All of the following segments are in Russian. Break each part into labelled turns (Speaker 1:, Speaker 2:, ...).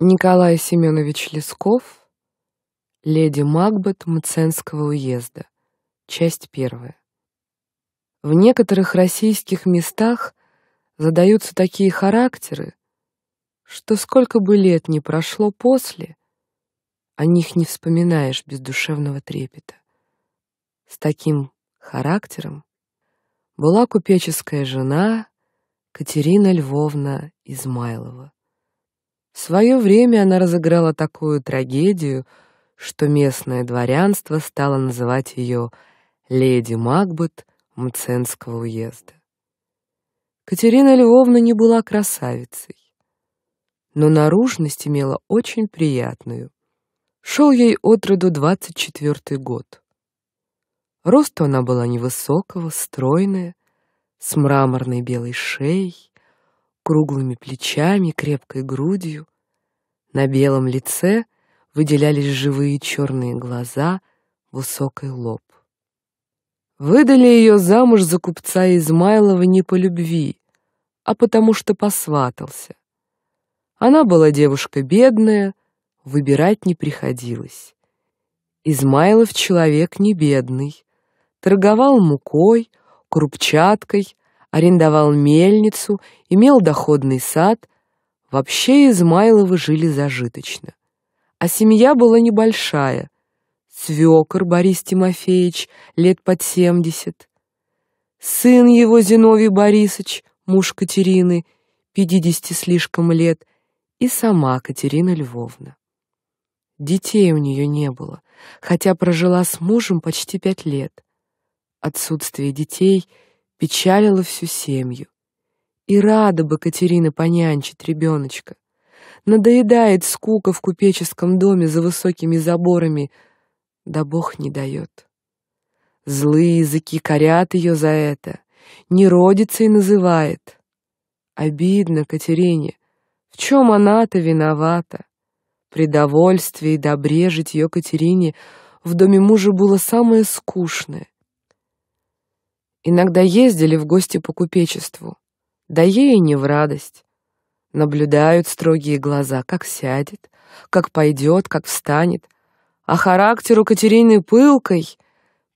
Speaker 1: Николай Семенович Лесков, леди Макбет Мценского уезда. Часть первая. В некоторых российских местах задаются такие характеры, что сколько бы лет ни прошло после, о них не вспоминаешь без душевного трепета. С таким характером была купеческая жена Катерина Львовна Измайлова. В свое время она разыграла такую трагедию, что местное дворянство стало называть ее леди Макбет Мценского уезда. Катерина Львовна не была красавицей, но наружность имела очень приятную. Шел ей от роду 24 год. Росту она была невысокого, стройная, с мраморной белой шеей, круглыми плечами, крепкой грудью. На белом лице выделялись живые черные глаза, высокий лоб. Выдали ее замуж за купца Измайлова не по любви, а потому что посватался. Она была девушка бедная, выбирать не приходилось. Измайлов человек не бедный, торговал мукой, крупчаткой, арендовал мельницу, имел доходный сад. Вообще Измайловы жили зажиточно. А семья была небольшая. Свекор Борис Тимофеевич, лет под семьдесят. Сын его Зиновий Борисович, муж Катерины, пятидесяти слишком лет, и сама Катерина Львовна. Детей у нее не было, хотя прожила с мужем почти пять лет. Отсутствие детей — печалила всю семью. И рада бы Катерина понянчить ребеночка. Надоедает скука в купеческом доме за высокими заборами, да Бог не дает. Злые языки корят ее за это, не родится и называет. Обидно Катерине, в чем она-то виновата? При довольстве и добре житье Катерине в доме мужа было самое скучное — Иногда ездили в гости по купечеству. Да ей не в радость. Наблюдают строгие глаза, как сядет, как пойдет, как встанет. А характеру Катерины пылкой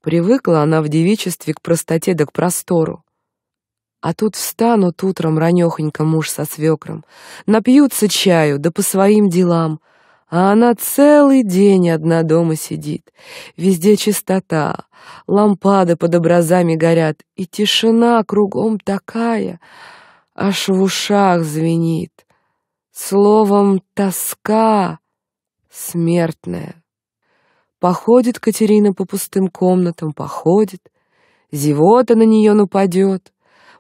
Speaker 1: привыкла она в девичестве к простоте да к простору. А тут встанут утром ранехонько муж со свекром, напьются чаю да по своим делам — а она целый день одна дома сидит. Везде чистота, лампады под образами горят, и тишина кругом такая, аж в ушах звенит. Словом, тоска смертная. Походит Катерина по пустым комнатам, походит. Зевота на нее нападет.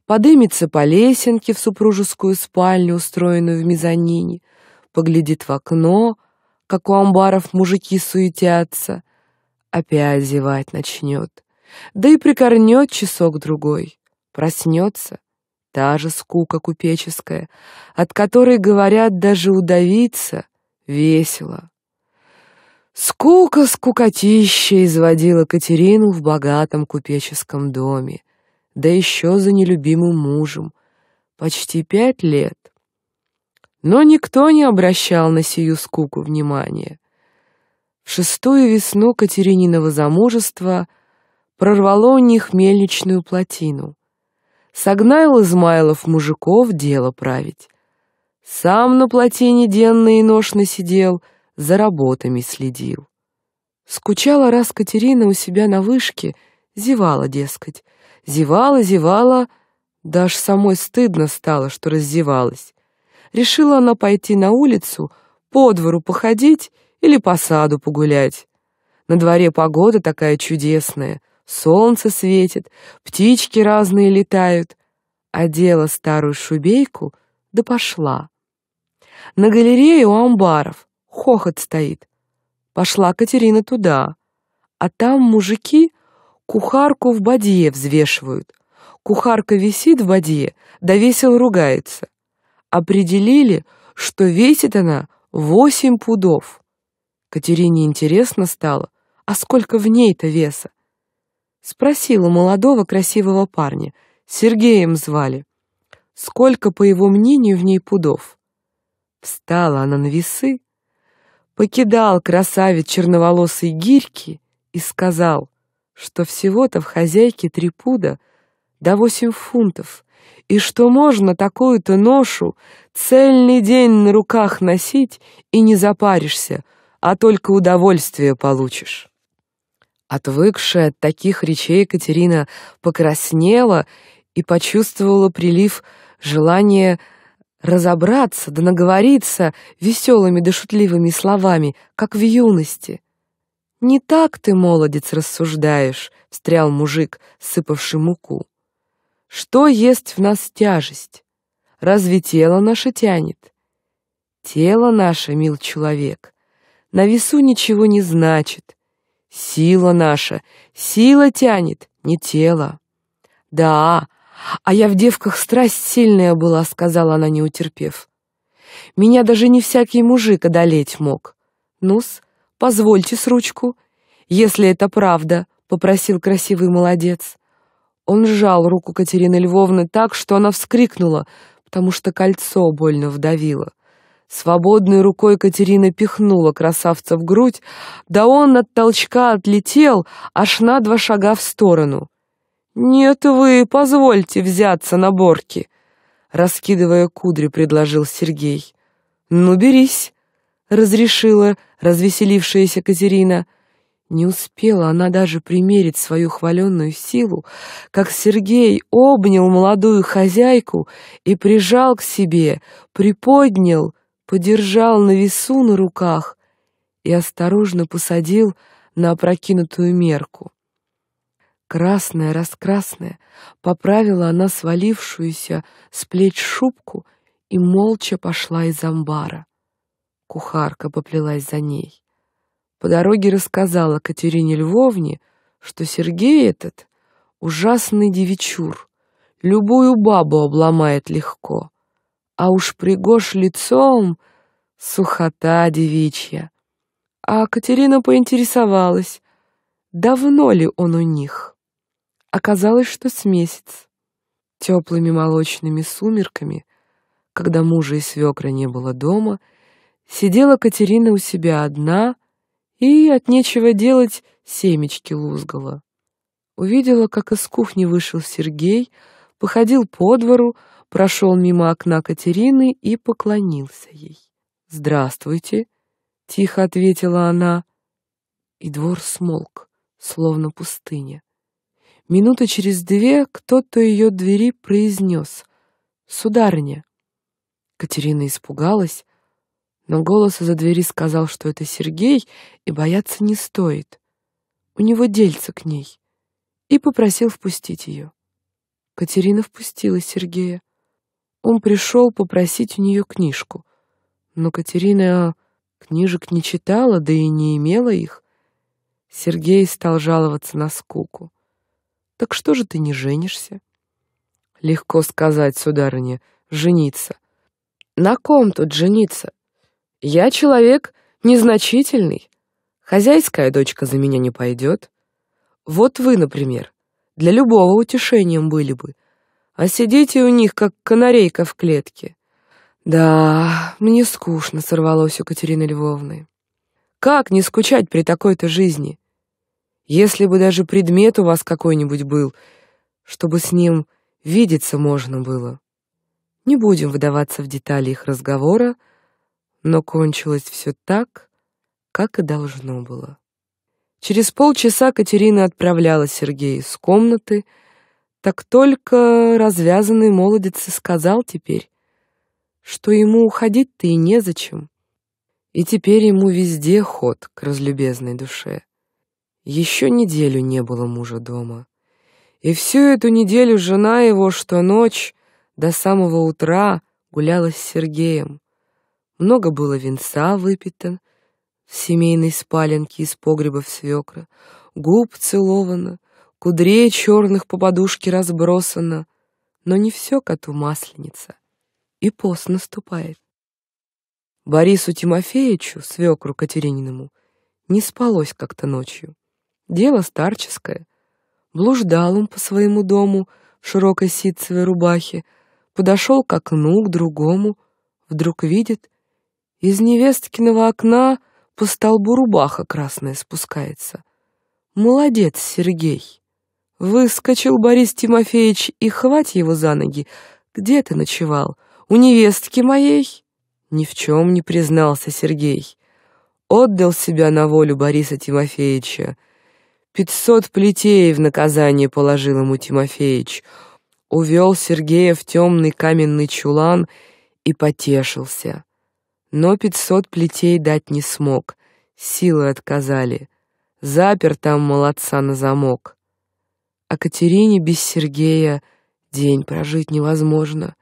Speaker 1: Подымется по лесенке в супружескую спальню, устроенную в мезонине. Поглядит в окно — как у амбаров мужики суетятся. Опять зевать начнет. Да и прикорнет часок-другой. Проснется. Та же скука купеческая, от которой, говорят, даже удавиться весело. Скука скукотища изводила Катерину в богатом купеческом доме, да еще за нелюбимым мужем. Почти пять лет. Но никто не обращал на сию скуку внимания. В шестую весну Катерининого замужества прорвало у них мельничную плотину. Согнал Измайлов мужиков дело править. Сам на плотине денно и ношно сидел, за работами следил. Скучала раз Катерина у себя на вышке, зевала, дескать. Зевала, зевала, даже самой стыдно стало, что раздевалась решила она пойти на улицу, по двору походить или по саду погулять. На дворе погода такая чудесная, солнце светит, птички разные летают. Одела старую шубейку, да пошла. На галерее у амбаров хохот стоит. Пошла Катерина туда, а там мужики кухарку в бадье взвешивают. Кухарка висит в воде, да весело ругается определили, что весит она восемь пудов. Катерине интересно стало, а сколько в ней-то веса? Спросила молодого красивого парня, Сергеем звали, сколько, по его мнению, в ней пудов. Встала она на весы, покидал красавец черноволосый гирьки и сказал, что всего-то в хозяйке три пуда до восемь фунтов, и что можно такую-то ношу цельный день на руках носить и не запаришься, а только удовольствие получишь. Отвыкшая от таких речей Катерина покраснела и почувствовала прилив желания разобраться да наговориться веселыми да шутливыми словами, как в юности. «Не так ты, молодец, рассуждаешь», — встрял мужик, сыпавший муку. Что есть в нас тяжесть? Разве тело наше тянет? Тело наше, мил человек, на весу ничего не значит. Сила наша, сила тянет, не тело. Да, а я в девках страсть сильная была, сказала она, не утерпев. Меня даже не всякий мужик одолеть мог. Нус, позвольте с ручку, если это правда, попросил красивый молодец. Он сжал руку Катерины Львовны так, что она вскрикнула, потому что кольцо больно вдавило. Свободной рукой Катерина пихнула красавца в грудь, да он от толчка отлетел аж на два шага в сторону. «Нет вы, позвольте взяться на борки», — раскидывая кудри, предложил Сергей. «Ну, берись», — разрешила развеселившаяся Катерина. Не успела она даже примерить свою хваленную силу, как Сергей обнял молодую хозяйку и прижал к себе, приподнял, подержал на весу на руках и осторожно посадил на опрокинутую мерку. Красная, раскрасная, поправила она свалившуюся с плеч шубку и молча пошла из амбара. Кухарка поплелась за ней. По дороге рассказала Катерине Львовне, что Сергей этот ужасный девичур, любую бабу обломает легко, а уж пригож лицом сухота девичья. А Катерина поинтересовалась, давно ли он у них. Оказалось, что с месяц. Теплыми молочными сумерками, когда мужа и свекра не было дома, сидела Катерина у себя одна и от нечего делать семечки лузгала. Увидела, как из кухни вышел Сергей, походил по двору, прошел мимо окна Катерины и поклонился ей. «Здравствуйте», — тихо ответила она, и двор смолк, словно пустыня. Минуты через две кто-то ее двери произнес «Сударыня». Катерина испугалась, но голос из-за двери сказал, что это Сергей, и бояться не стоит. У него дельце к ней. И попросил впустить ее. Катерина впустила Сергея. Он пришел попросить у нее книжку. Но Катерина книжек не читала, да и не имела их. Сергей стал жаловаться на скуку. «Так что же ты не женишься?» «Легко сказать, сударыня, жениться». «На ком тут жениться? Я человек незначительный. Хозяйская дочка за меня не пойдет. Вот вы, например, для любого утешением были бы. А сидите у них, как канарейка в клетке. Да, мне скучно, сорвалось у Катерины Львовны. Как не скучать при такой-то жизни? Если бы даже предмет у вас какой-нибудь был, чтобы с ним видеться можно было. Не будем выдаваться в детали их разговора, — но кончилось все так, как и должно было. Через полчаса Катерина отправляла Сергея из комнаты, так только развязанный молодец и сказал теперь, что ему уходить-то и незачем. И теперь ему везде ход к разлюбезной душе. Еще неделю не было мужа дома. И всю эту неделю жена его, что ночь, до самого утра гуляла с Сергеем. Много было венца выпито в семейной спаленке из погреба в свекра, губ целовано, кудрей черных по подушке разбросано, но не все коту масленица, и пост наступает. Борису Тимофеевичу, свекру Катерининому, не спалось как-то ночью. Дело старческое. Блуждал он по своему дому в широкой ситцевой рубахе, подошел к окну, к другому, вдруг видит, из невесткиного окна по столбу рубаха красная спускается. Молодец, Сергей. Выскочил Борис Тимофеевич, и хвать его за ноги. Где ты ночевал? У невестки моей? Ни в чем не признался Сергей. Отдал себя на волю Бориса Тимофеевича. Пятьсот плетей в наказание положил ему Тимофеич. Увел Сергея в темный каменный чулан и потешился но пятьсот плетей дать не смог, силы отказали. Запер там молодца на замок. А Катерине без Сергея день прожить невозможно.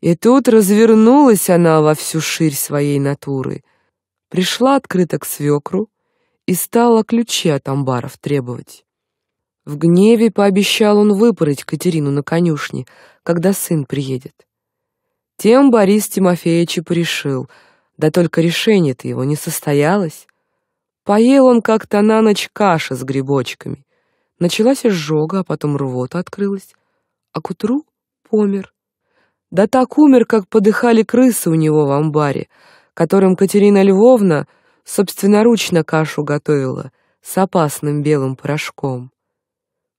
Speaker 1: И тут развернулась она во всю ширь своей натуры. Пришла открыто к свекру и стала ключи от амбаров требовать. В гневе пообещал он выпороть Катерину на конюшне, когда сын приедет. Тем Борис Тимофеевич и порешил — да только решение-то его не состоялось. Поел он как-то на ночь каша с грибочками. Началась изжога, а потом рвота открылась. А к утру помер. Да так умер, как подыхали крысы у него в амбаре, которым Катерина Львовна собственноручно кашу готовила с опасным белым порошком.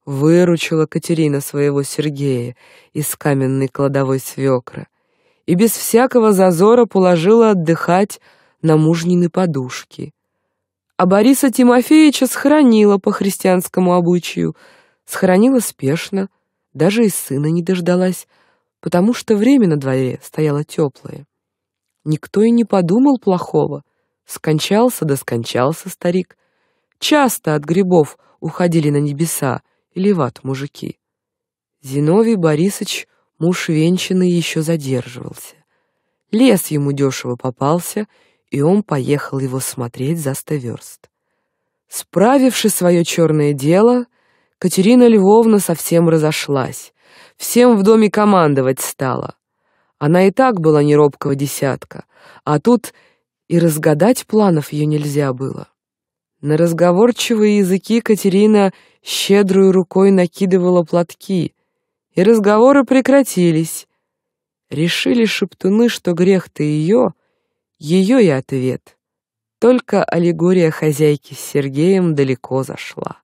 Speaker 1: Выручила Катерина своего Сергея из каменной кладовой свекра и без всякого зазора положила отдыхать на мужнины подушки. А Бориса Тимофеевича схоронила по христианскому обычаю, схоронила спешно, даже и сына не дождалась, потому что время на дворе стояло теплое. Никто и не подумал плохого. Скончался да скончался старик. Часто от грибов уходили на небеса или в ад мужики. Зиновий Борисович Муж венчанный еще задерживался. Лес ему дешево попался, и он поехал его смотреть за сто верст. Справивши свое черное дело, Катерина Львовна совсем разошлась. Всем в доме командовать стала. Она и так была неробкого десятка, а тут и разгадать планов ее нельзя было. На разговорчивые языки Катерина щедрую рукой накидывала платки, и разговоры прекратились. Решили шептуны, что грех-то ее, ее и ответ. Только аллегория хозяйки с Сергеем далеко зашла.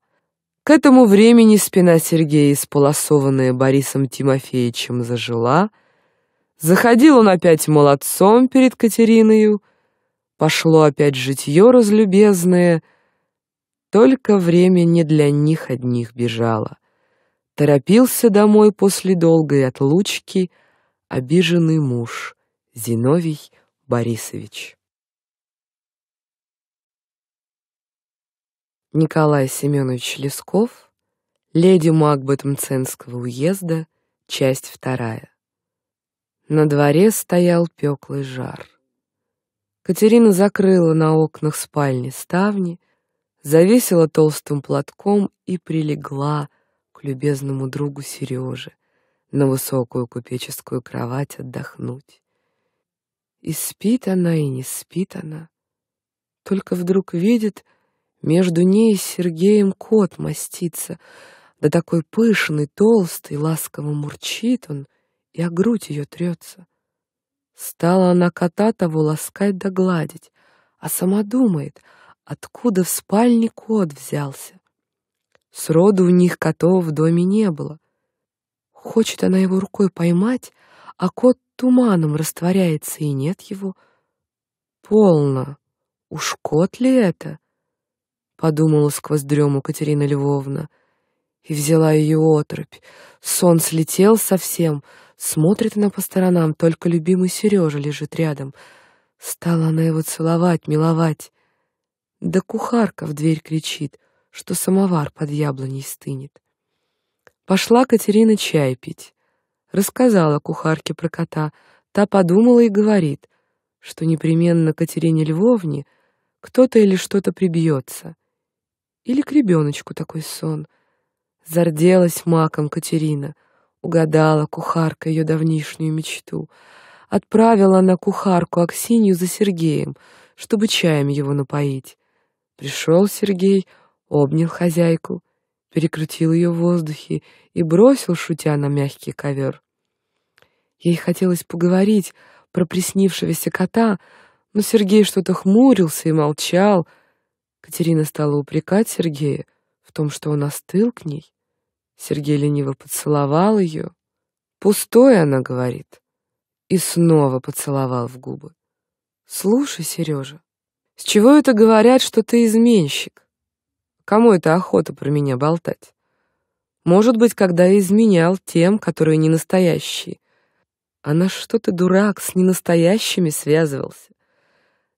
Speaker 1: К этому времени спина Сергея, исполосованная Борисом Тимофеевичем, зажила. Заходил он опять молодцом перед Катериною. Пошло опять житье разлюбезное. Только время не для них одних бежало. Торопился домой после долгой отлучки обиженный муж Зиновий Борисович. Николай Семенович Лесков, леди Макбет Мценского уезда, часть вторая. На дворе стоял пеклый жар. Катерина закрыла на окнах спальни ставни, завесила толстым платком и прилегла, любезному другу Сереже на высокую купеческую кровать отдохнуть. И спит она, и не спит она. Только вдруг видит, между ней и Сергеем кот мастится, да такой пышный, толстый, ласково мурчит он, и о грудь ее трется. Стала она кота того ласкать да гладить, а сама думает, откуда в спальне кот взялся. Сроду у них котов в доме не было. Хочет она его рукой поймать, а кот туманом растворяется, и нет его. Полно. Уж кот ли это? Подумала сквозь дрему Катерина Львовна. И взяла ее отрыбь. Сон слетел совсем. Смотрит она по сторонам, только любимый Сережа лежит рядом. Стала она его целовать, миловать. Да кухарка в дверь кричит — что самовар под яблоней стынет. Пошла Катерина чай пить. Рассказала кухарке про кота. Та подумала и говорит, что непременно Катерине Львовне кто-то или что-то прибьется. Или к ребеночку такой сон. Зарделась маком Катерина. Угадала кухарка ее давнишнюю мечту. Отправила она кухарку Аксинью за Сергеем, чтобы чаем его напоить. Пришел Сергей — обнял хозяйку, перекрутил ее в воздухе и бросил, шутя, на мягкий ковер. Ей хотелось поговорить про приснившегося кота, но Сергей что-то хмурился и молчал. Катерина стала упрекать Сергея в том, что он остыл к ней. Сергей лениво поцеловал ее. «Пустой», — она говорит, и снова поцеловал в губы. «Слушай, Сережа, с чего это говорят, что ты изменщик? Кому это охота про меня болтать? Может быть, когда изменял тем, которые не настоящие. А на что ты, дурак, с ненастоящими связывался?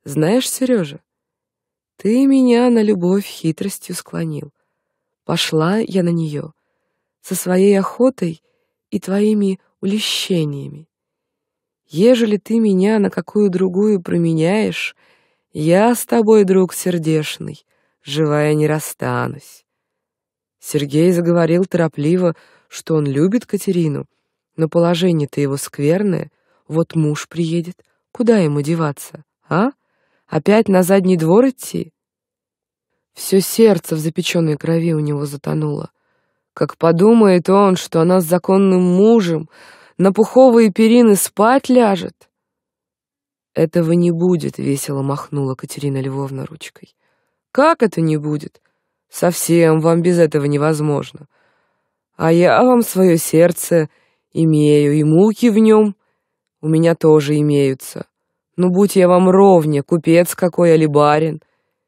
Speaker 1: Знаешь, Сережа, ты меня на любовь хитростью склонил. Пошла я на нее со своей охотой и твоими улещениями. Ежели ты меня на какую другую променяешь, я с тобой, друг сердешный, живая не расстанусь. Сергей заговорил торопливо, что он любит Катерину, но положение-то его скверное. Вот муж приедет, куда ему деваться, а? Опять на задний двор идти? Все сердце в запеченной крови у него затонуло. Как подумает он, что она с законным мужем на пуховые перины спать ляжет. Этого не будет, весело махнула Катерина Львовна ручкой. Как это не будет? Совсем вам без этого невозможно. А я вам свое сердце имею, и муки в нем у меня тоже имеются. Но ну, будь я вам ровня, купец какой или барин,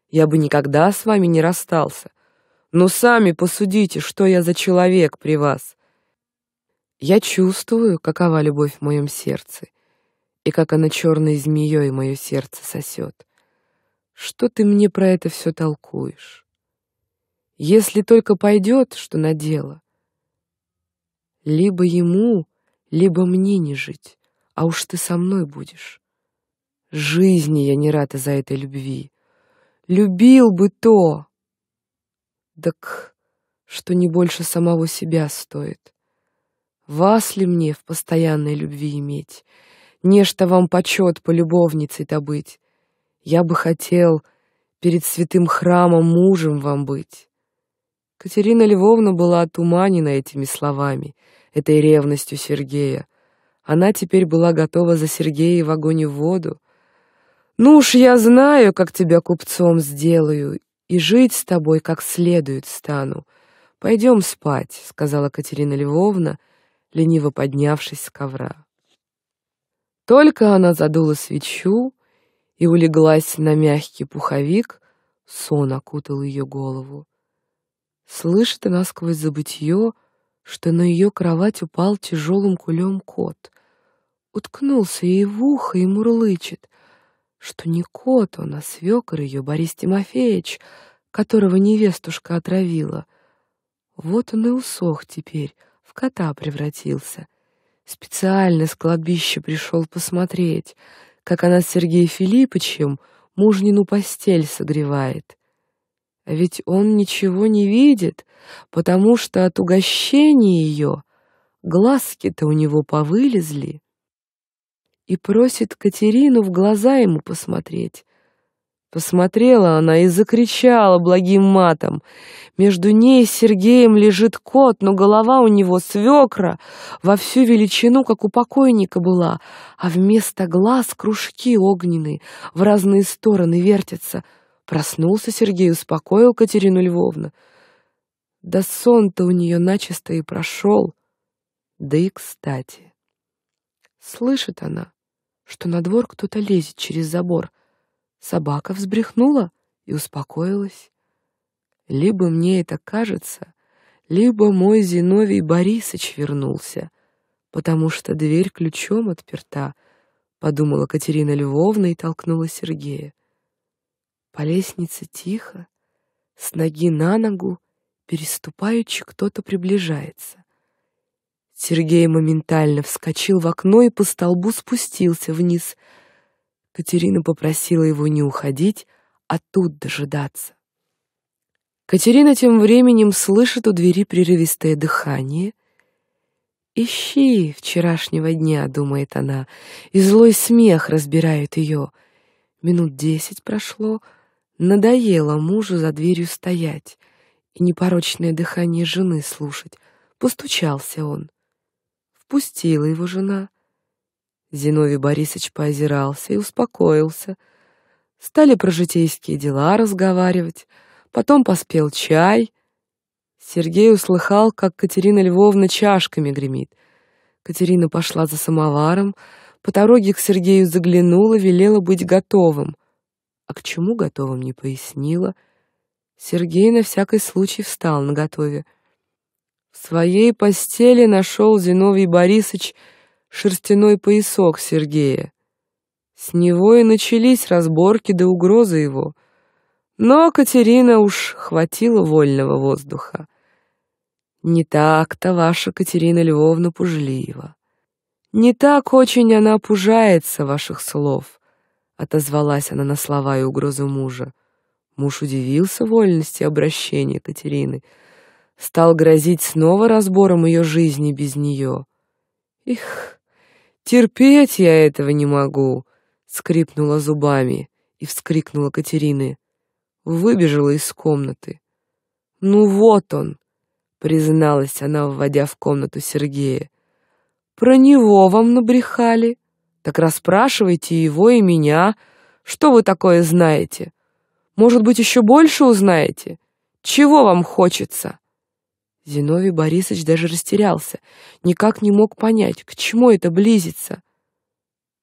Speaker 1: я бы никогда с вами не расстался. Но сами посудите, что я за человек при вас. Я чувствую, какова любовь в моем сердце, и как она черной змеей мое сердце сосет. Что ты мне про это все толкуешь? Если только пойдет, что на дело. Либо ему, либо мне не жить, а уж ты со мной будешь. Жизни я не рада за этой любви. Любил бы то. Так что не больше самого себя стоит. Вас ли мне в постоянной любви иметь? Нечто вам почет по любовнице-то быть. Я бы хотел перед святым храмом мужем вам быть. Катерина Львовна была отуманена этими словами, этой ревностью Сергея. Она теперь была готова за Сергея в огонь и в воду. «Ну уж я знаю, как тебя купцом сделаю, и жить с тобой как следует стану. Пойдем спать», — сказала Катерина Львовна, лениво поднявшись с ковра. Только она задула свечу, и улеглась на мягкий пуховик, сон окутал ее голову. Слышит она сквозь забытье, что на ее кровать упал тяжелым кулем кот. Уткнулся ей в ухо и мурлычет, что не кот он, а свекор ее Борис Тимофеевич, которого невестушка отравила. Вот он и усох теперь, в кота превратился. Специально с кладбища пришел посмотреть — как она с Сергеем Филипповичем мужнину постель согревает. А ведь он ничего не видит, потому что от угощения ее глазки-то у него повылезли. И просит Катерину в глаза ему посмотреть. Посмотрела она и закричала благим матом. Между ней и Сергеем лежит кот, но голова у него свекра во всю величину, как у покойника была, а вместо глаз кружки огненные в разные стороны вертятся. Проснулся Сергей, успокоил Катерину Львовну. Да сон-то у нее начисто и прошел. Да и кстати. Слышит она, что на двор кто-то лезет через забор — Собака взбрехнула и успокоилась. Либо мне это кажется, либо мой Зиновий Борисович вернулся, потому что дверь ключом отперта, подумала Катерина Львовна и толкнула Сергея. По лестнице тихо, с ноги на ногу, переступаючи, кто-то приближается. Сергей моментально вскочил в окно и по столбу спустился вниз — Катерина попросила его не уходить, а тут дожидаться. Катерина тем временем слышит у двери прерывистое дыхание. «Ищи вчерашнего дня», — думает она, и злой смех разбирает ее. Минут десять прошло, надоело мужу за дверью стоять и непорочное дыхание жены слушать. Постучался он. Впустила его жена, Зиновий Борисович поозирался и успокоился. Стали про житейские дела разговаривать. Потом поспел чай. Сергей услыхал, как Катерина Львовна чашками гремит. Катерина пошла за самоваром, по дороге к Сергею заглянула, велела быть готовым. А к чему готовым не пояснила. Сергей на всякий случай встал на готове. В своей постели нашел Зиновий Борисович шерстяной поясок Сергея. С него и начались разборки да угрозы его. Но Катерина уж хватила вольного воздуха. Не так-то ваша Катерина Львовна пужлива. Не так очень она пужается ваших слов, отозвалась она на слова и угрозу мужа. Муж удивился вольности обращения Катерины, стал грозить снова разбором ее жизни без нее. Их, «Терпеть я этого не могу!» — скрипнула зубами и вскрикнула Катерины. Выбежала из комнаты. «Ну вот он!» — призналась она, вводя в комнату Сергея. «Про него вам набрехали? Так расспрашивайте его и меня. Что вы такое знаете? Может быть, еще больше узнаете? Чего вам хочется?» Зиновий Борисович даже растерялся, никак не мог понять, к чему это близится.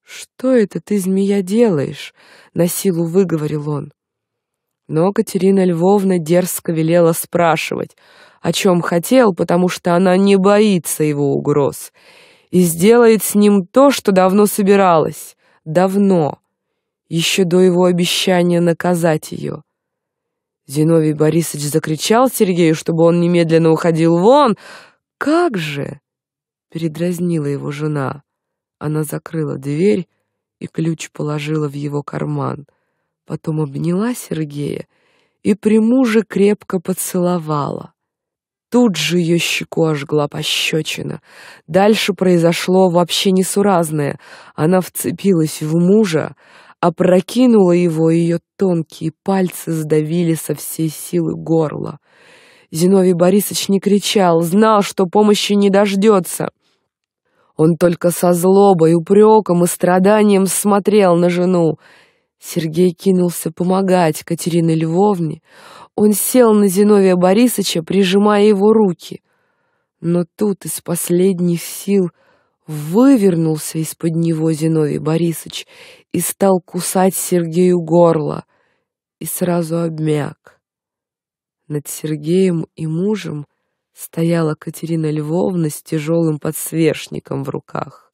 Speaker 1: «Что это ты, змея, делаешь?» — на силу выговорил он. Но Катерина Львовна дерзко велела спрашивать, о чем хотел, потому что она не боится его угроз и сделает с ним то, что давно собиралась. Давно. Еще до его обещания наказать ее. Зиновий Борисович закричал Сергею, чтобы он немедленно уходил вон. «Как же!» — передразнила его жена. Она закрыла дверь и ключ положила в его карман. Потом обняла Сергея и при муже крепко поцеловала. Тут же ее щеку ожгла пощечина. Дальше произошло вообще несуразное. Она вцепилась в мужа, опрокинула его, и ее тонкие пальцы сдавили со всей силы горло. Зиновий Борисович не кричал, знал, что помощи не дождется. Он только со злобой, упреком и страданием смотрел на жену. Сергей кинулся помогать Катерине Львовне. Он сел на Зиновия Борисовича, прижимая его руки. Но тут из последних сил — Вывернулся из-под него Зиновий Борисович и стал кусать Сергею горло, и сразу обмяк. Над Сергеем и мужем стояла Катерина Львовна с тяжелым подсвечником в руках.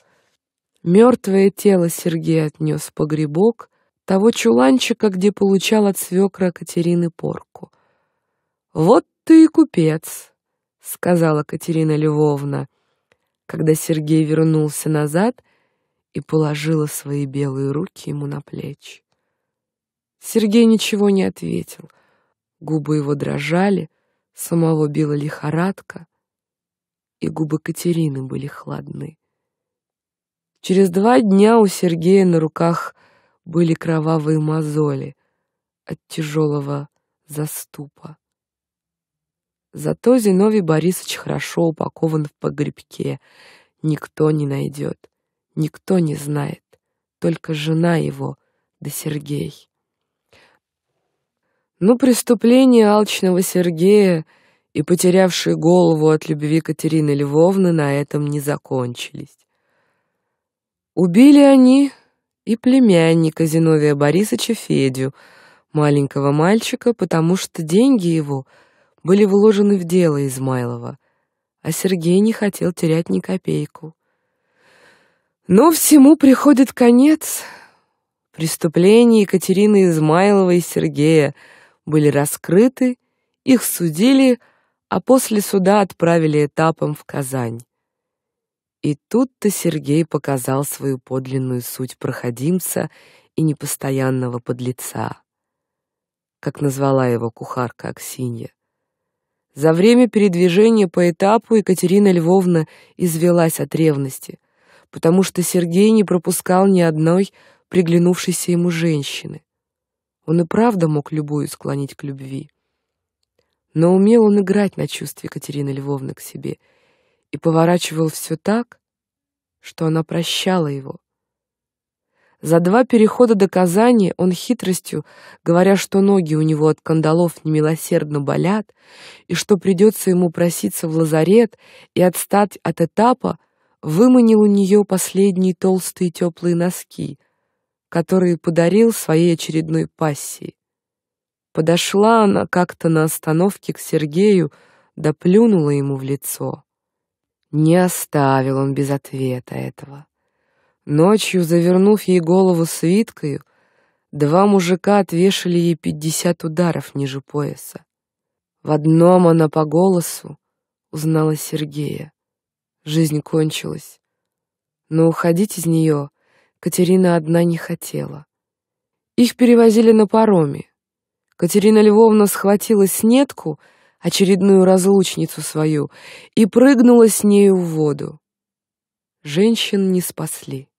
Speaker 1: Мертвое тело Сергей отнес в погребок того чуланчика, где получал от свекра Катерины порку. «Вот ты и купец», — сказала Катерина Львовна, — когда Сергей вернулся назад и положила свои белые руки ему на плечи. Сергей ничего не ответил. Губы его дрожали, самого била лихорадка, и губы Катерины были хладны. Через два дня у Сергея на руках были кровавые мозоли от тяжелого заступа. Зато Зиновий Борисович хорошо упакован в погребке. Никто не найдет, никто не знает, только жена его, да Сергей. Но ну, преступление алчного Сергея и потерявшие голову от любви Катерины Львовны на этом не закончились. Убили они и племянника Зиновия Борисовича Федю, маленького мальчика, потому что деньги его — были вложены в дело Измайлова, а Сергей не хотел терять ни копейку. Но всему приходит конец. Преступления Екатерины Измайловой и Сергея были раскрыты, их судили, а после суда отправили этапом в Казань. И тут-то Сергей показал свою подлинную суть проходимца и непостоянного подлеца, как назвала его кухарка Аксинья. За время передвижения по этапу Екатерина Львовна извелась от ревности, потому что Сергей не пропускал ни одной приглянувшейся ему женщины. Он и правда мог любую склонить к любви. Но умел он играть на чувстве Екатерины Львовны к себе и поворачивал все так, что она прощала его, за два перехода до Казани он хитростью, говоря, что ноги у него от кандалов немилосердно болят, и что придется ему проситься в лазарет и отстать от этапа, выманил у нее последние толстые теплые носки, которые подарил своей очередной пассии. Подошла она как-то на остановке к Сергею, да ему в лицо. Не оставил он без ответа этого. Ночью, завернув ей голову свиткою, два мужика отвешали ей пятьдесят ударов ниже пояса. В одном она по голосу узнала Сергея. Жизнь кончилась. Но уходить из нее Катерина одна не хотела. Их перевозили на пароме. Катерина Львовна схватила снетку, очередную разлучницу свою, и прыгнула с нею в воду. Женщин не спасли.